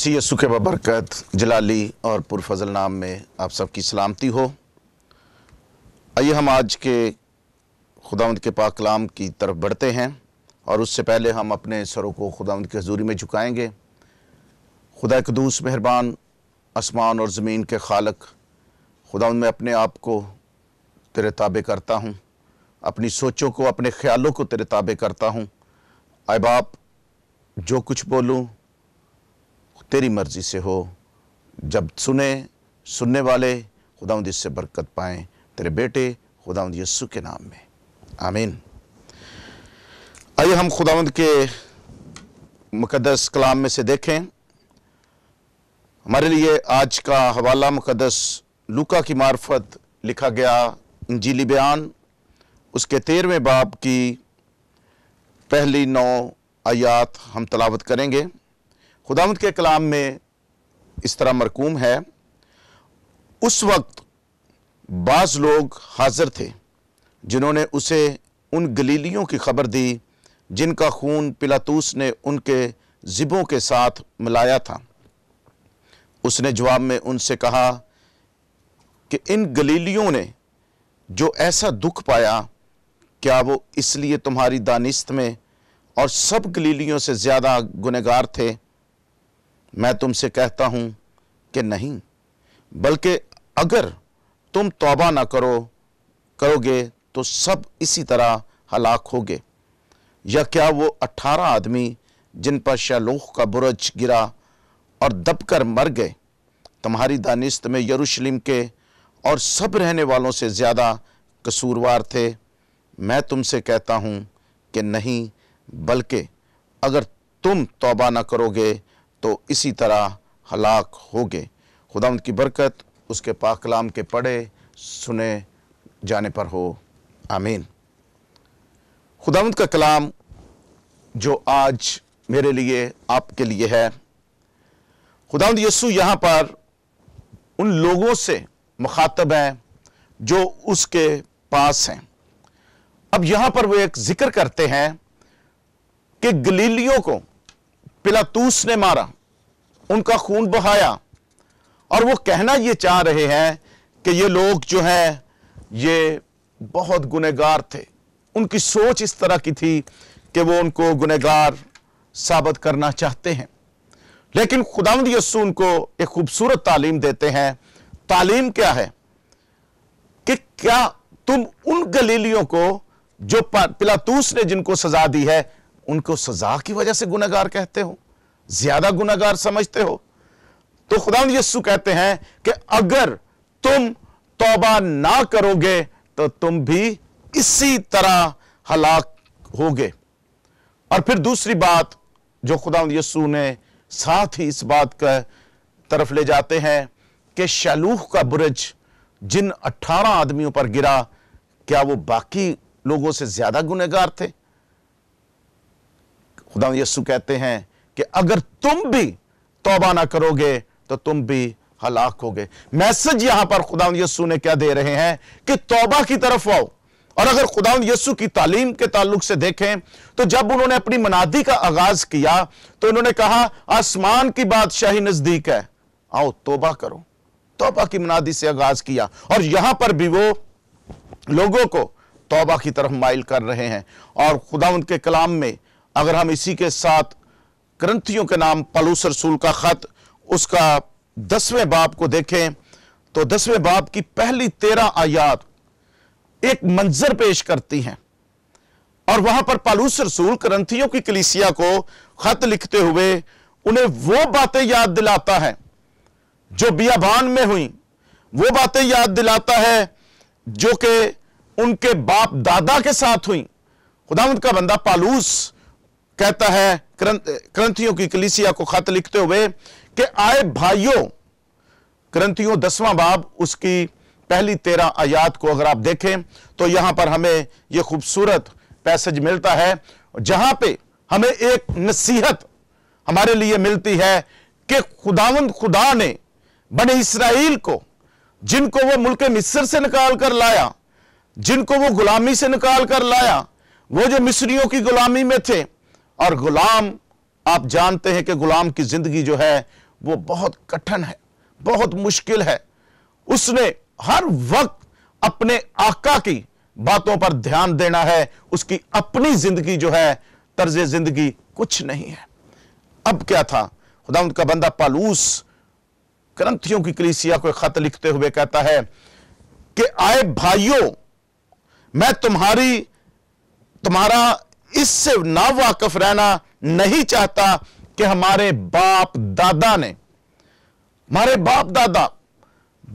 इसी यसुक बरकत जलाली और पुरफजल नाम में आप सबकी सलामती हो आइए हम आज के खुदावंद के पाक कलाम की तरफ बढ़ते हैं और उससे पहले हम अपने सरों को खुदावंद की हजूरी में झुकाएंगे खुदा कदूस मेहरबान आसमान और ज़मीन के खालक खुदावंद में अपने आप को तेरे ताबे करता हूँ अपनी सोचों को अपने ख्यालों को तेरे ताबे करता हूँ अबाप जो कुछ बोलूँ तेरी मर्ज़ी से हो जब सुने सुनने वाले खुदाउद इससे बरकत पाएँ तेरे बेटे खुदाउद यस्सु के नाम में आमीन आइए हम खुदाउंद के मुकदस कलाम में से देखें हमारे लिए आज का हवाला मुकदस लुका की मार्फत लिखा गया इंजीली बयान उसके तेरहवें बाब की पहली नौ आयात हम तलावत करेंगे खुदामद के कलाम में इस तरह मरकूम है उस वक्त बाज़ लोग हाज़िर थे जिन्होंने उसे उन गलीलियों की खबर दी जिनका खून पिलातूस ने उनके ज़िबों के साथ मिलाया था उसने जवाब में उनसे कहा कि इन गलीलियों ने जो ऐसा दुख पाया क्या वो इसलिए तुम्हारी दानिस्त में और सब गलीलियों से ज़्यादा गुनहगार थे मैं तुमसे कहता हूं कि नहीं बल्कि अगर तुम तौबा ना करो करोगे तो सब इसी तरह हलाक होगे या क्या वो अट्ठारह आदमी जिन पर शलोह का बुरज गिरा और दबकर मर गए तुम्हारी दानिस्त में यरूशलेम के और सब रहने वालों से ज़्यादा कसूरवार थे मैं तुमसे कहता हूँ कि नहीं बल्कि अगर तुम तौबा ना करोगे तो इसी तरह हलाक हो गए खुदा की बरकत उसके पाकलाम के पढ़े सुने जाने पर हो आमीन खुदावंद का कलाम जो आज मेरे लिए आपके लिए है खुदावंद यसु यहाँ पर उन लोगों से मुखातब हैं जो उसके पास हैं अब यहाँ पर वो एक जिक्र करते हैं कि गलीलियों को पिलातूस ने मारा उनका खून बहाया और वो कहना ये चाह रहे हैं कि ये लोग जो हैं ये बहुत गुनहगार थे उनकी सोच इस तरह की थी कि वो उनको गुनहगार साबित करना चाहते हैं लेकिन खुदावंद यस्सून को एक खूबसूरत तालीम देते हैं तालीम क्या है कि क्या तुम उन गलीलियों को जो पिलातूस ने जिनको सजा दी है उनको सजा की वजह से गुनागार कहते हो ज्यादा गुनागार समझते हो तो खुदा यस्सु कहते हैं कि अगर तुम तौबा ना करोगे तो तुम भी इसी तरह हलाक होगे और फिर दूसरी बात जो खुदा यस्सु ने साथ ही इस बात का तरफ ले जाते हैं कि शलूह का बुरज जिन 18 आदमियों पर गिरा क्या वो बाकी लोगों से ज्यादा गुनहगार थे खुदा यस्सु कहते हैं कि अगर तुम भी तोबा ना करोगे तो तुम भी हलाक हो गए मैसेज यहां पर खुदा यस्सु ने क्या दे रहे हैं कि तोबा की तरफ आओ और अगर खुदा यस्सु की तालीम के ताल्लुक से देखें तो जब उन्होंने अपनी मनादी का आगाज किया तो उन्होंने कहा आसमान की बादशाही नजदीक है आओ तोबा करो तोबा की मनादी से आगाज किया और यहां पर भी वो लोगों को तोबा की तरफ माइल कर रहे हैं और खुदा उनके कलाम में अगर हम इसी के साथ ग्रंथियों के नाम पलूस रसूल का खत उसका दसवें बाप को देखें तो दसवें बाप की पहली तेरह आयात एक मंजर पेश करती हैं और वहां पर पालूस रसूल ग्रंथियों की कलिसिया को खत लिखते हुए उन्हें वो बातें याद दिलाता है जो बियाबान में हुई वो बातें याद दिलाता है जो कि उनके बाप दादा के साथ हुई खुदावंत का बंदा पालूस कहता है ग्रंथियों की कलिसिया को खत लिखते हुए कि आए भाइयों ग्रंथियों दसवां बाब उसकी पहली तेरह आयात को अगर आप देखें तो यहां पर हमें यह खूबसूरत पैसेज मिलता है जहां पे हमें एक नसीहत हमारे लिए मिलती है कि खुदावंद खुदा ने बने इसराइल को जिनको वो मुल्क मिस्र से निकाल कर लाया जिनको वो गुलामी से निकाल कर लाया वो जो मिस्रियों की गुलामी में थे और गुलाम आप जानते हैं कि गुलाम की ज़िंदगी जो है वो बहुत कठिन है बहुत मुश्किल है उसने हर वक्त अपने आका की बातों पर ध्यान देना है उसकी अपनी ज़िंदगी जो है तर्ज ज़िंदगी कुछ नहीं है अब क्या था खुदा उनका बंदा पालूस ग्रंथियों की कलीसिया को खत लिखते हुए कहता है कि आए भाइयों मैं तुम्हारी तुम्हारा इससे नावाकफ रहना नहीं चाहता कि हमारे बाप दादा ने हमारे बाप दादा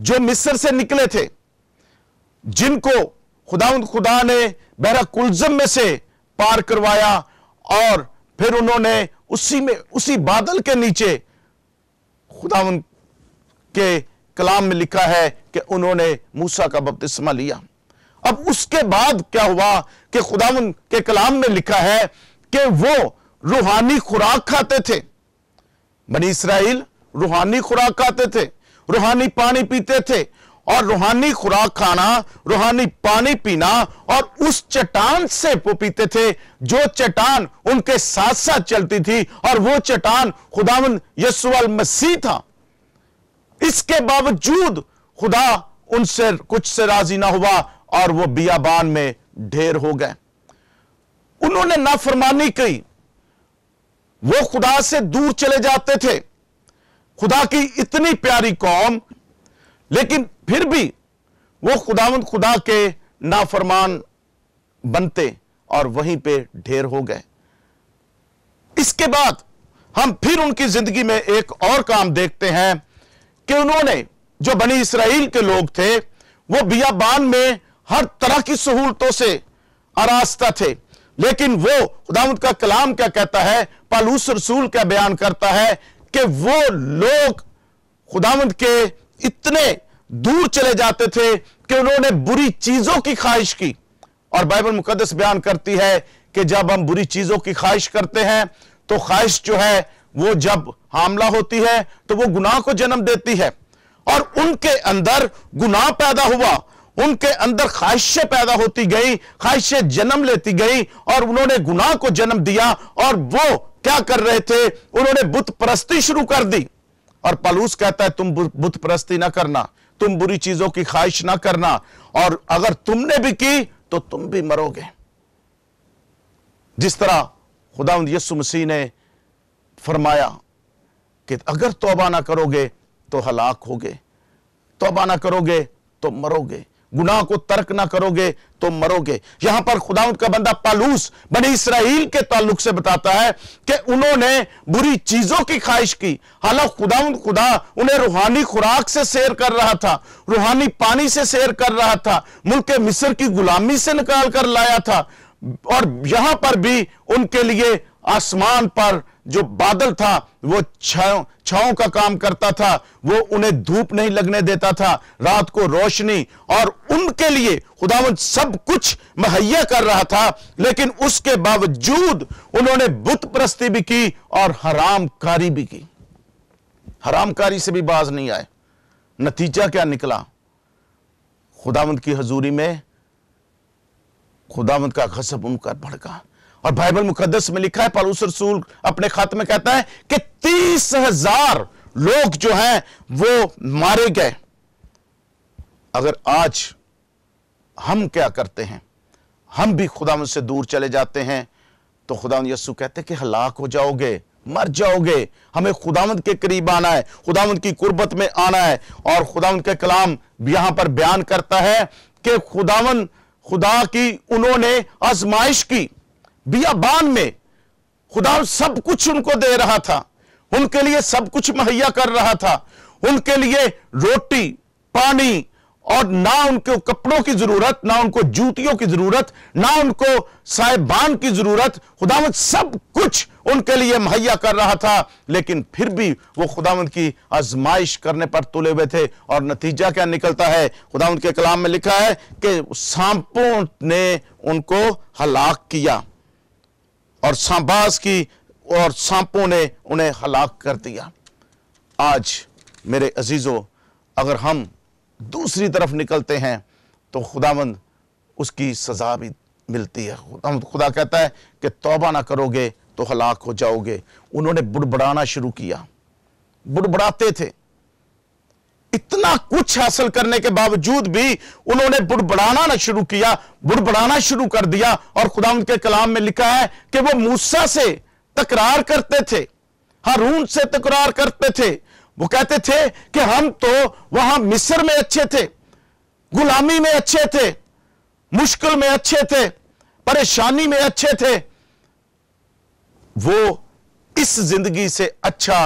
जो मिस्र से निकले थे जिनको खुदा खुदा ने बहरा कुलजम में से पार करवाया और फिर उन्होंने उसी में उसी बादल के नीचे खुदा के कलाम में लिखा है कि उन्होंने मूसा का बपतिस्मा लिया अब उसके बाद क्या हुआ कि खुदा के कलाम में लिखा है कि वो रूहानी खुराक खाते थे बनी इसराइल रूहानी खुराक खाते थे रूहानी पानी पीते थे और रूहानी खुराक खाना रूहानी पानी पीना और उस चट्टान से वो पीते थे जो चट्टान उनके साथ साथ चलती थी और वो चट्टान खुदावन यसुअल मसीह था इसके बावजूद खुदा उनसे कुछ से राजी ना हुआ और वो बियाबान में ढेर हो गए उन्होंने नाफरमानी की वो खुदा से दूर चले जाते थे खुदा की इतनी प्यारी कौम लेकिन फिर भी वो खुदावंद खुदा के नाफरमान बनते और वहीं पे ढेर हो गए इसके बाद हम फिर उनकी जिंदगी में एक और काम देखते हैं कि उन्होंने जो बनी इसराइल के लोग थे वो बियाबान में हर तरह की सहूलतों से आरास्ता थे लेकिन वो खुदामद का कलाम क्या कहता है पालूस रसूल क्या बयान करता है कि वो लोग खुदामद के इतने दूर चले जाते थे कि उन्होंने बुरी चीजों की ख्वाहिश की और बाइबल मुकदस बयान करती है कि जब हम बुरी चीजों की ख्वाहिश करते हैं तो ख्वाहिश जो है वो जब हमला होती है तो वो गुनाह को जन्म देती है और उनके अंदर गुनाह पैदा हुआ उनके अंदर ख्वाहिशें पैदा होती गई ख्वाहिशें जन्म लेती गई और उन्होंने गुनाह को जन्म दिया और वो क्या कर रहे थे उन्होंने बुत परस्ती शुरू कर दी और पालूस कहता है तुम बुत परस्ती ना करना तुम बुरी चीजों की ख्वाहिश ना करना और अगर तुमने भी की तो तुम भी मरोगे जिस तरह खुदा यस्सु मसीह ने फरमाया कि अगर तोबा ना करोगे तो हलाक होगे तोबा ना करोगे तो मरोगे गुनाह को तर्क ना करोगे तो मरोगे यहां पर खुदा का बंदा पालूस बड़ी इसराइल के ताल्लुक से बताता है कि उन्होंने बुरी चीजों की ख्वाहिश की हालांकि खुदाउद खुदा उन्हें रूहानी खुराक से शेर कर रहा था रूहानी पानी से शेर कर रहा था मुल्क मिस्र की गुलामी से निकाल कर लाया था और यहां पर भी उनके लिए आसमान पर जो बादल था वो छाओ छाओ का काम करता था वो उन्हें धूप नहीं लगने देता था रात को रोशनी और उनके लिए खुदावन सब कुछ मुहैया कर रहा था लेकिन उसके बावजूद उन्होंने बुत प्रस्ती भी की और हरामकारी भी की हरामकारी से भी बाज नहीं आए नतीजा क्या निकला खुदावंत की हजूरी में खुदावंत का गसब उनका भड़का और बाइबल मुकदस में लिखा है पालूस रसूल अपने खत में कहता है कि तीस हजार लोग जो हैं वो मारे गए अगर आज हम क्या करते हैं हम भी खुदा से दूर चले जाते हैं तो खुदा यस्सु कहते हैं कि हलाक हो जाओगे मर जाओगे हमें खुदावंद के करीब आना है खुदावंद की कुर्बत में आना है और खुदावंद के कलाम यहां पर बयान करता है कि खुदावंद खुदा की उन्होंने आजमाइश की बियाबान में खुदा सब कुछ उनको दे रहा था उनके लिए सब कुछ मुहैया कर रहा था उनके लिए रोटी पानी और ना उनको कपड़ों की जरूरत ना उनको जूतियों की जरूरत ना उनको साहेबान की जरूरत खुदावंत सब कुछ उनके लिए मुहैया कर रहा था लेकिन फिर भी वो खुदावंत की आजमाइश करने पर तुले हुए थे और नतीजा क्या निकलता है खुदावंत के कलाम में लिखा है कि सांपों ने उनको हलाक किया और सांबाज की और सांपों ने उन्हें हलाक कर दिया आज मेरे अजीज़ों अगर हम दूसरी तरफ निकलते हैं तो खुदावंद उसकी सज़ा भी मिलती है खुदावंद खुदा कहता है कि तौबा ना करोगे तो हलाक हो जाओगे उन्होंने बुड़बड़ाना शुरू किया बुड़बड़ाते थे इतना कुछ हासिल करने के बावजूद भी उन्होंने बुड़बड़ाना ना शुरू किया बुड़बड़ाना शुरू कर दिया और खुदा उनके कलाम में लिखा है कि वो मूसा से तकरार करते थे हारून से तकरार करते थे वो कहते थे कि हम तो वहां मिस्र में अच्छे थे गुलामी में अच्छे थे मुश्किल में अच्छे थे परेशानी में अच्छे थे वो इस जिंदगी से अच्छा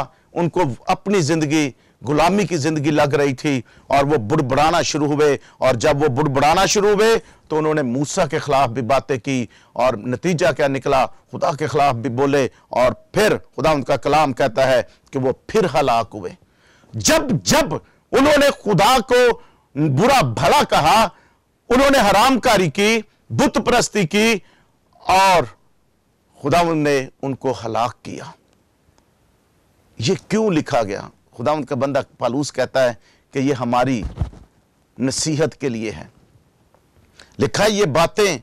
उनको अपनी जिंदगी गुलामी की जिंदगी लग रही थी और वो बुड़बड़ाना शुरू हुए और जब वो बुड़बड़ाना शुरू हुए तो उन्होंने मूसा के खिलाफ भी बातें की और नतीजा क्या निकला खुदा के खिलाफ भी बोले और फिर खुदा उनका कलाम कहता है कि वो फिर हलाक हुए जब जब उन्होंने खुदा को बुरा भला कहा उन्होंने हरामकारी की बुत प्रस्ती की और खुदा ने उनको हलाक किया ये क्यों लिखा गया खुदा उनका बंदा पालूस कहता है कि ये हमारी नसीहत के लिए है लिखा ये बातें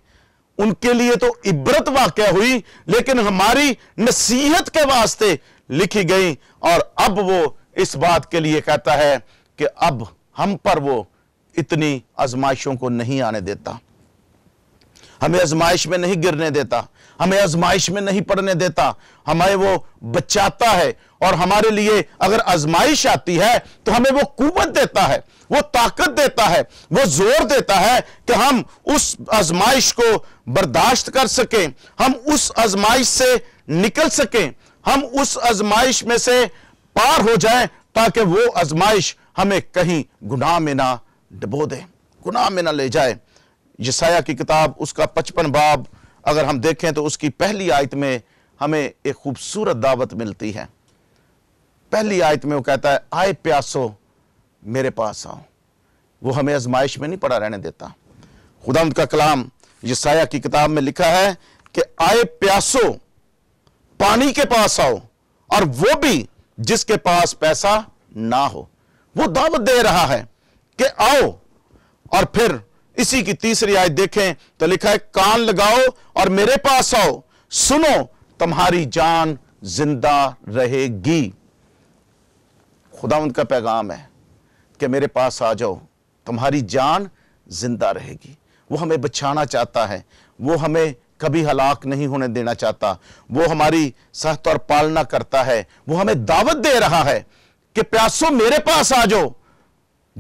उनके लिए तो इबरत वाक़ हुई लेकिन हमारी नसीहत के वास्ते लिखी गई और अब वो इस बात के लिए कहता है कि अब हम पर वो इतनी आजमाइशों को नहीं आने देता हमें आजमाइश में नहीं गिरने देता हमें आजमाइश में नहीं पढ़ने देता हमें वो बचाता है और हमारे लिए अगर आजमाइश आती है तो हमें वो कुवत देता है वो ताकत देता है वो जोर देता है कि हम उस आजमाइश को बर्दाश्त कर सकें हम उस आजमाइश से निकल सकें हम उस आजमाइश में से पार हो जाएं ताकि वो आजमाइश हमें कहीं गुनाह में ना डबो दे गुनाह में ना ले जाए यसाया की किताब उसका पचपन बाब अगर हम देखें तो उसकी पहली आयत में हमें एक खूबसूरत दावत मिलती है पहली आयत में वो कहता है आए प्यासो मेरे पास आओ वो हमें आजमाइश में नहीं पड़ा रहने देता खुदाम का कलाम यसाया की किताब में लिखा है कि आए प्यासो पानी के पास आओ और वो भी जिसके पास पैसा ना हो वो दावत दे रहा है कि आओ और फिर इसी की तीसरी आयत देखें तो लिखा है कान लगाओ और मेरे पास आओ सुनो तुम्हारी जान जिंदा रहेगी खुदा उनका पैगाम है कि मेरे पास आ जाओ तुम्हारी जान जिंदा रहेगी वो हमें बचाना चाहता है वो हमें कभी हलाक नहीं होने देना चाहता वो हमारी सहत और पालना करता है वो हमें दावत दे रहा है कि प्यासो मेरे पास आ जाओ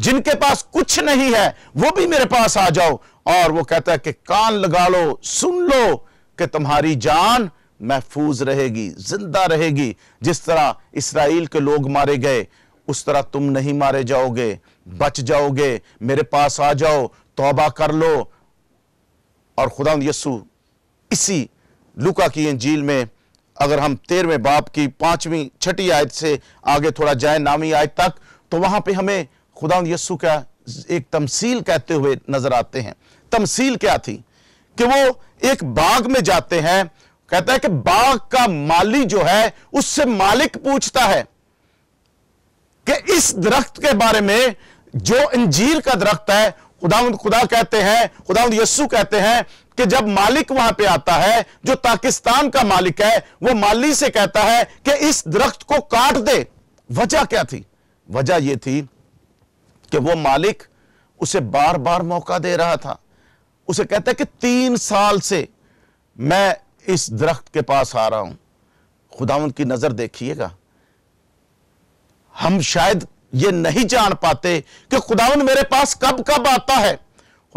जिनके पास कुछ नहीं है वो भी मेरे पास आ जाओ और वो कहता है कि कान लगा लो सुन लो कि तुम्हारी जान महफूज रहेगी जिंदा रहेगी जिस तरह इसराइल के लोग मारे गए उस तरह तुम नहीं मारे जाओगे बच जाओगे मेरे पास आ जाओ तौबा कर लो और खुदा यस्सु इसी लुका की झील में अगर हम तेरहवें बाप की पांचवीं छठी आयत से आगे थोड़ा जाए नामी आयत तक तो वहां पे हमें खुदा यस्सु का एक तमसील कहते हुए नजर आते हैं तमसील क्या थी कि वो एक बाग में जाते हैं कहता है कि बाग का माली जो है उससे मालिक पूछता है कि इस दरख्त के बारे में जो इंजीर का दरख्त है खुदा खुदा कहते हैं खुदा यस्सु कहते हैं कि जब मालिक वहां पे आता है जो पाकिस्तान का मालिक है वो माली से कहता है कि इस दरख्त को काट दे वजह क्या थी वजह यह थी कि वो मालिक उसे बार बार मौका दे रहा था उसे कहता है कि तीन साल से मैं इस दरख्त के पास आ रहा हूं खुदा उनकी नज़र देखिएगा हम शायद ये नहीं जान पाते कि खुदावन मेरे पास कब कब आता है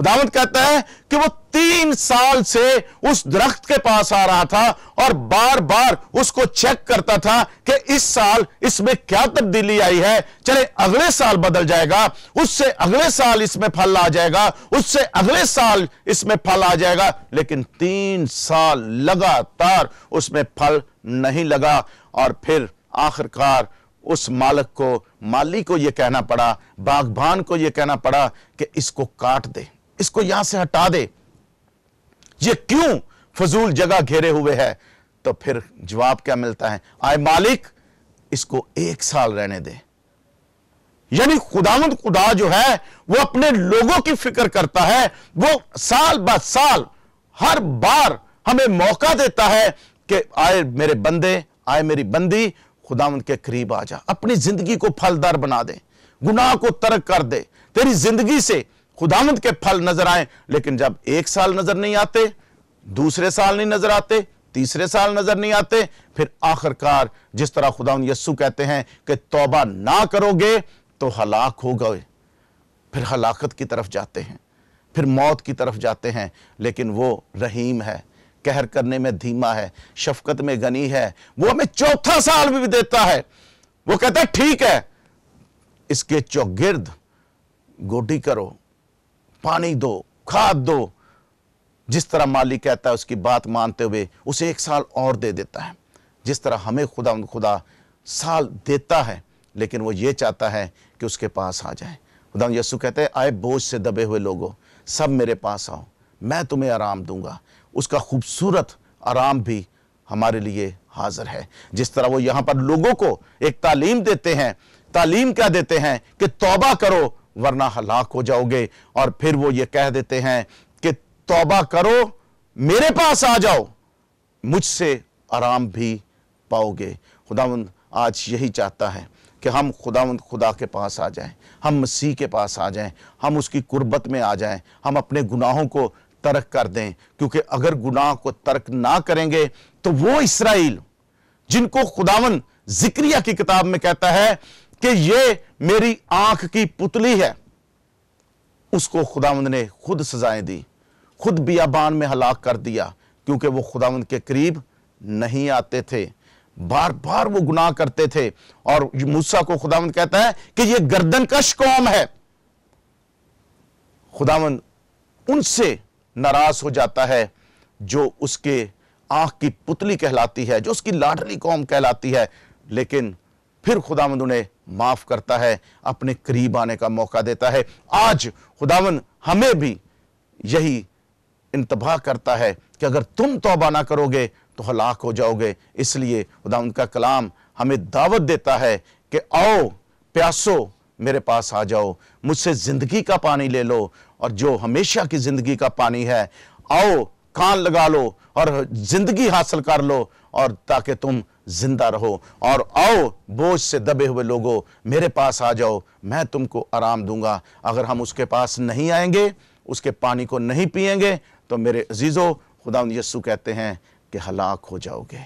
दावत कहता है कि वो तीन साल से उस दरख्त के पास आ रहा था और बार बार उसको चेक करता था कि इस साल इसमें क्या तब्दीली आई है चले अगले साल बदल जाएगा उससे अगले साल इसमें फल आ जाएगा उससे अगले साल इसमें फल आ जाएगा लेकिन तीन साल लगातार उसमें फल नहीं लगा और फिर आखिरकार उस मालक को माली को यह कहना पड़ा बागबान को यह कहना पड़ा कि इसको काट दे इसको यहां से हटा दे ये क्यों फजूल जगह घेरे हुए है तो फिर जवाब क्या मिलता है आए मालिक इसको एक साल रहने दे यानी खुदामंद खुदा जो है वो अपने लोगों की फिक्र करता है वो साल बाद साल हर बार हमें मौका देता है कि आए मेरे बंदे आए मेरी बंदी खुदामंद के करीब आ जा अपनी जिंदगी को फलदार बना दे गुनाह को तर्क कर दे तेरी जिंदगी से खुदामंद के फल नजर आए लेकिन जब एक साल नजर नहीं आते दूसरे साल नहीं नजर आते तीसरे साल नजर नहीं आते फिर आखिरकार जिस तरह खुदा यस्सु कहते हैं कि तौबा ना करोगे तो हलाक हो गए फिर हलाकत की तरफ जाते हैं फिर मौत की तरफ जाते हैं लेकिन वो रहीम है कहर करने में धीमा है शफकत में गनी है वो हमें चौथा साल भी देता है वो कहता है ठीक है इसके चौगिर्द गोडी करो पानी दो खाद दो जिस तरह मालिक कहता है उसकी बात मानते हुए उसे एक साल और दे देता है जिस तरह हमें खुदा खुदा साल देता है लेकिन वो ये चाहता है कि उसके पास आ जाए खुदा यसु कहते हैं आए बोझ से दबे हुए लोगों सब मेरे पास आओ मैं तुम्हें आराम दूंगा उसका खूबसूरत आराम भी हमारे लिए हाजिर है जिस तरह वो यहाँ पर लोगों को एक तालीम देते हैं तालीम क्या देते हैं कि तौबा करो वरना हलाक हो जाओगे और फिर वो ये कह देते हैं कि तौबा करो मेरे पास आ जाओ मुझसे आराम भी पाओगे खुदावंद आज यही चाहता है कि हम खुदावंद खुदा के पास आ जाएं हम मसीह के पास आ जाएं हम उसकी कुर्बत में आ जाएं हम अपने गुनाहों को तर्क कर दें क्योंकि अगर गुनाह को तर्क ना करेंगे तो वो इसराइल जिनको खुदावन जिक्रिया की किताब में कहता है कि ये मेरी आंख की पुतली है उसको खुदावंद ने खुद सजाएं दी खुद बियाबान में हलाक कर दिया क्योंकि वो खुदावंद के करीब नहीं आते थे बार बार वो गुनाह करते थे और मूसा को खुदावंद कहता है कि ये गर्दन कश कौम है खुदावंद उनसे नाराज हो जाता है जो उसके आंख की पुतली कहलाती है जो उसकी लाडली कौम कहलाती है लेकिन फिर खुदावंद उन्हें माफ़ करता है अपने करीब आने का मौका देता है आज खुदावन हमें भी यही इंतबाह करता है कि अगर तुम तोबा ना करोगे तो हलाक हो जाओगे इसलिए खुदावंद का कलाम हमें दावत देता है कि आओ प्यासो मेरे पास आ जाओ मुझसे ज़िंदगी का पानी ले लो और जो हमेशा की ज़िंदगी का पानी है आओ कान लगा लो और ज़िंदगी हासिल कर लो और ताकि तुम जिंदा रहो और आओ बोझ से दबे हुए लोगों मेरे पास आ जाओ मैं तुमको आराम दूंगा अगर हम उसके पास नहीं आएंगे उसके पानी को नहीं पिएंगे तो मेरे अजीज़ों खुदा यस्सु कहते हैं कि हलाक हो जाओगे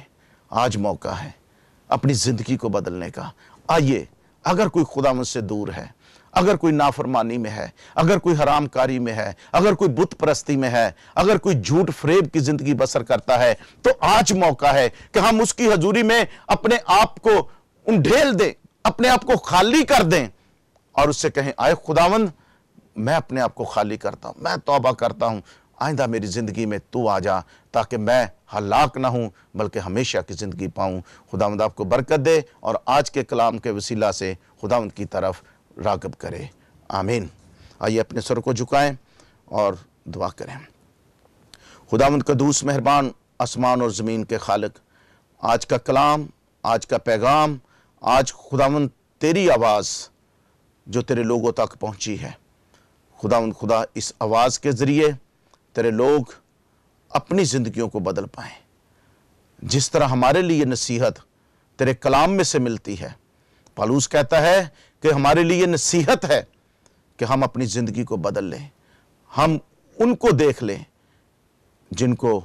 आज मौका है अपनी ज़िंदगी को बदलने का आइए अगर कोई खुदा मुझसे दूर है अगर कोई नाफरमानी में है अगर कोई हरामकारी में है अगर कोई बुत परस्ती में है अगर कोई झूठ फ्रेब की जिंदगी बसर करता है तो आज मौका है कि हम उसकी हजूरी में अपने आप को ढेल दें अपने आप को खाली कर दें और उससे कहें आए खुदावंद मैं अपने आप को खाली करता हूं मैं तोबा करता हूं आइंदा मेरी ज़िंदगी में तू आ जा ताकि मैं हलाक ना हूँ बल्कि हमेशा की ज़िंदगी पाऊं खुदावंद आपको बरकत दे और आज के कलाम के वसीला से खुदावंद की तरफ रागब करे आमीन आइए अपने सर को झुकाएं और दुआ करें खुदावंद कदूस मेहरबान आसमान और ज़मीन के खालक आज का कलाम आज का पैगाम आज खुदावंद तेरी आवाज़ जो तेरे लोगों तक पहुंची है खुदावंद खुदा इस आवाज़ के ज़रिए तेरे लोग अपनी ज़िंदगियों को बदल पाएँ जिस तरह हमारे लिए नसीहत तेरे कलाम में से मिलती है पालूस कहता है कि हमारे लिए नसीहत है कि हम अपनी ज़िंदगी को बदल लें हम उनको देख लें जिनको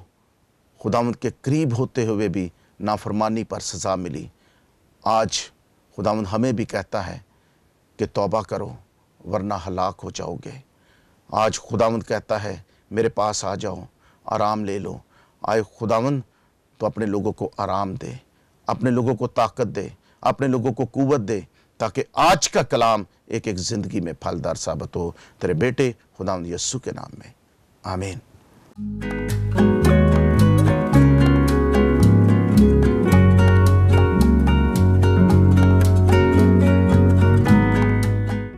खुदावंद के करीब होते हुए भी नाफरमानी पर सज़ा मिली आज खुदावंद हमें भी कहता है कि तौबा करो वरना हलाक हो जाओगे आज खुदावंद कहता है मेरे पास आ जाओ आराम ले लो आए खुदावंद तो अपने लोगों को आराम दे अपने लोगों को ताकत दे अपने लोगों को कुवत दे ताकि आज का कलाम एक एक ज़िंदगी में फलदार साबित हो तेरे बेटे खुदा यस्सु के नाम में आमीन